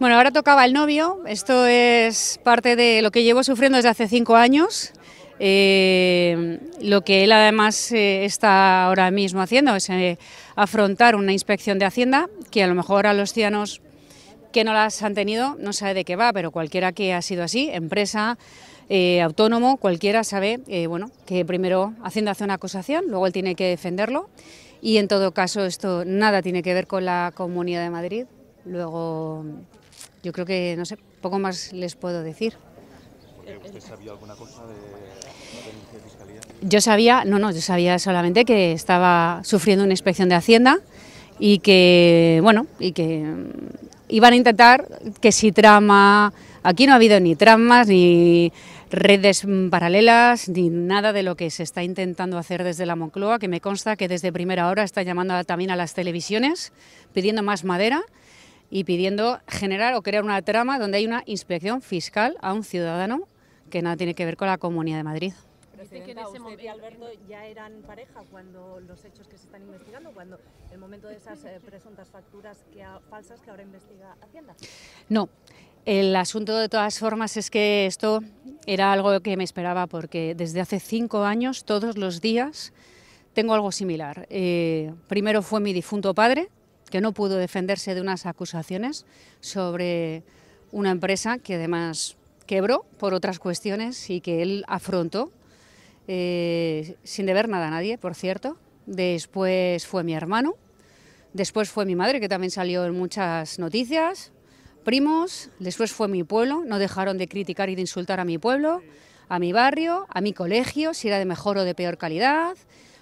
Bueno, ahora tocaba el novio. Esto es parte de lo que llevo sufriendo desde hace cinco años. Eh, lo que él además eh, está ahora mismo haciendo es eh, afrontar una inspección de Hacienda que a lo mejor a los cianos que no las han tenido no sabe de qué va, pero cualquiera que ha sido así, empresa, autónomo, cualquiera sabe bueno, que primero Hacienda hace una acusación, luego él tiene que defenderlo y en todo caso esto nada tiene que ver con la Comunidad de Madrid. Luego yo creo que, no sé, poco más les puedo decir. ¿Usted sabía alguna cosa de la fiscalía? Yo sabía, no, no, yo sabía solamente que estaba sufriendo una inspección de Hacienda y que, bueno, y que mm, iban a intentar que si trama, aquí no ha habido ni tramas, ni redes mm, paralelas, ni nada de lo que se está intentando hacer desde la Moncloa, que me consta que desde primera hora está llamando también a las televisiones pidiendo más madera y pidiendo generar o crear una trama donde hay una inspección fiscal a un ciudadano que nada tiene que ver con la Comunidad de Madrid. Dice que en ese momento... Alberto ya eran pareja cuando los hechos que se están investigando, cuando el momento de esas eh, presuntas facturas falsas que ahora investiga Hacienda. No, el asunto de todas formas es que esto era algo que me esperaba porque desde hace cinco años, todos los días, tengo algo similar. Eh, primero fue mi difunto padre, que no pudo defenderse de unas acusaciones sobre una empresa que además quebró por otras cuestiones y que él afrontó eh, sin deber nada a nadie, por cierto. Después fue mi hermano, después fue mi madre, que también salió en muchas noticias, primos, después fue mi pueblo, no dejaron de criticar y de insultar a mi pueblo, a mi barrio, a mi colegio, si era de mejor o de peor calidad,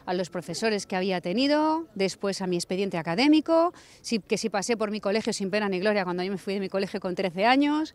a los profesores que había tenido, después a mi expediente académico, que si pasé por mi colegio sin pena ni gloria cuando yo me fui de mi colegio con 13 años,